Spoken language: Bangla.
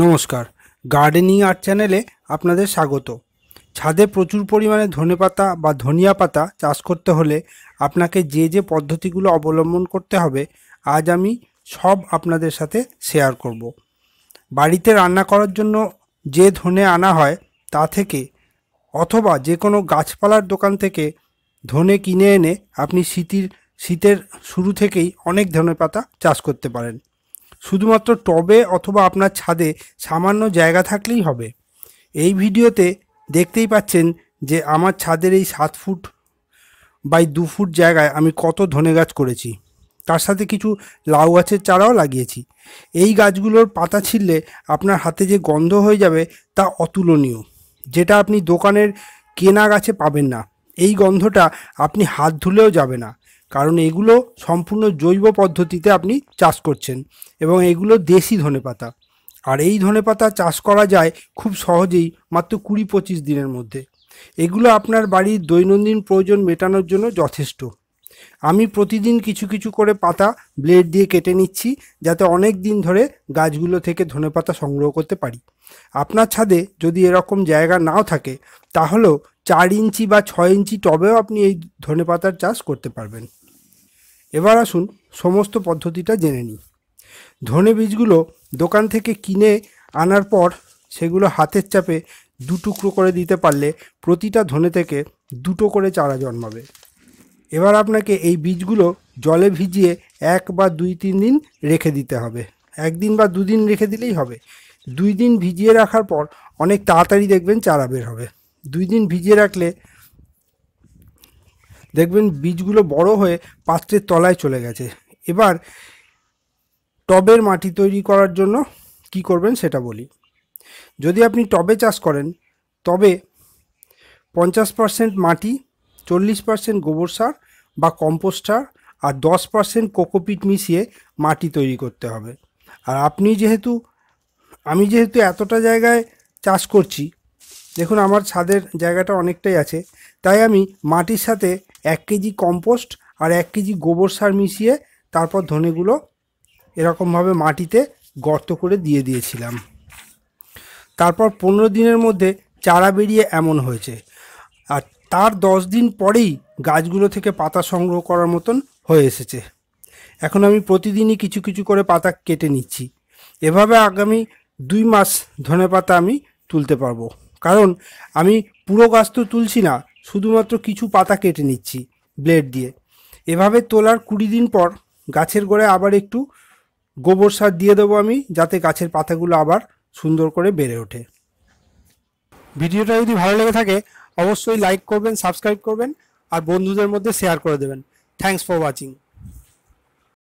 নমস্কার গার্ডেনিং আর্ট চ্যানেলে আপনাদের স্বাগত ছাদে প্রচুর পরিমাণে ধনে পাতা বা ধনিয়া পাতা চাষ করতে হলে আপনাকে যে যে পদ্ধতিগুলো অবলম্বন করতে হবে আজ আমি সব আপনাদের সাথে শেয়ার করব। বাড়িতে রান্না করার জন্য যে ধনে আনা হয় তা থেকে অথবা যে কোনো গাছপালার দোকান থেকে ধনে কিনে এনে আপনি শীতের শীতের শুরু থেকেই অনেক ধনে পাতা চাষ করতে পারেন শুধুমাত্র টবে অথবা আপনার ছাদে সামান্য জায়গা থাকলেই হবে এই ভিডিওতে দেখতেই পাচ্ছেন যে আমার ছাদের এই সাত ফুট বাই দু ফুট জায়গায় আমি কত ধনে গাছ করেছি তার সাথে কিছু লাউ গাছের চারাও লাগিয়েছি এই গাছগুলোর পাতা ছিঁড়লে আপনার হাতে যে গন্ধ হয়ে যাবে তা অতুলনীয় যেটা আপনি দোকানের কেনা গাছে পাবেন না এই গন্ধটা আপনি হাত ধুলেও যাবে না কারণ এগুলো সম্পূর্ণ জৈব পদ্ধতিতে আপনি চাষ করছেন এবং এগুলো দেশি ধনে পাতা আর এই ধনে পাতা চাষ করা যায় খুব সহজেই মাত্র কুড়ি পঁচিশ দিনের মধ্যে এগুলো আপনার বাড়ির দৈনন্দিন প্রয়োজন মেটানোর জন্য যথেষ্ট আমি প্রতিদিন কিছু কিছু করে পাতা ব্লেড দিয়ে কেটে নিচ্ছি যাতে অনেক দিন ধরে গাছগুলো থেকে ধনে পাতা সংগ্রহ করতে পারি আপনার ছাদে যদি এরকম জায়গা নাও থাকে তাহলেও চার ইঞ্চি বা ছয় ইঞ্চি টবেও আপনি এই ধনে পাতার চাষ করতে পারবেন এবার আসুন সমস্ত পদ্ধতিটা জেনে নিই ধনে বীজগুলো দোকান থেকে কিনে আনার পর সেগুলো হাতের চাপে দু টুকরো করে দিতে পারলে প্রতিটা ধনে থেকে দুটো করে চারা জন্মাবে এবার আপনাকে এই বীজগুলো জলে ভিজিয়ে এক বা দুই তিন দিন রেখে দিতে হবে একদিন বা দুদিন রেখে দিলেই হবে দুই দিন ভিজিয়ে রাখার পর অনেক তাড়াতাড়ি দেখবেন চারা বের হবে দুই দিন ভিজিয়ে রাখলে দেখবেন বীজগুলো বড় হয়ে পাত্রের তলায় চলে গেছে এবার টবের মাটি তৈরি করার জন্য কি করবেন সেটা বলি যদি আপনি টবে চাষ করেন তবে পঞ্চাশ পার্সেন্ট মাটি চল্লিশ পার্সেন্ট গোবর সার বা কম্পোস্ট সার আর দশ পার্সেন্ট কোকোপিট মিশিয়ে মাটি তৈরি করতে হবে আর আপনি যেহেতু আমি যেহেতু এতটা জায়গায় চাষ করছি দেখুন আমার ছাদের জায়গাটা অনেকটাই আছে তাই আমি মাটির সাথে এক কেজি কম্পোস্ট আর এক কেজি গোবর সার মিশিয়ে তারপর ধনেগুলো এরকমভাবে মাটিতে গর্ত করে দিয়ে দিয়েছিলাম তারপর পনেরো দিনের মধ্যে চারা বেরিয়ে এমন হয়েছে আর তার দশ দিন পরেই গাছগুলো থেকে পাতা সংগ্রহ করার মতন হয়ে এসেছে এখন আমি প্রতিদিনই কিছু কিছু করে পাতা কেটে নিচ্ছি এভাবে আগামী দুই মাস ধনে পাতা আমি তুলতে পারবো কারণ আমি পুরো গাছ তো তুলছি না শুধুমাত্র কিছু পাতা কেটে নিচ্ছি ব্লেড দিয়ে এভাবে তোলার কুড়ি দিন পর গাছের গোড়ায় আবার একটু গোবর সার দিয়ে দেবো আমি যাতে গাছের পাতাগুলো আবার সুন্দর করে বেড়ে ওঠে ভিডিওটা যদি ভালো লেগে থাকে অবশ্যই লাইক করবেন সাবস্ক্রাইব করবেন আর বন্ধুদের মধ্যে শেয়ার করে দেবেন থ্যাংকস ফর ওয়াচিং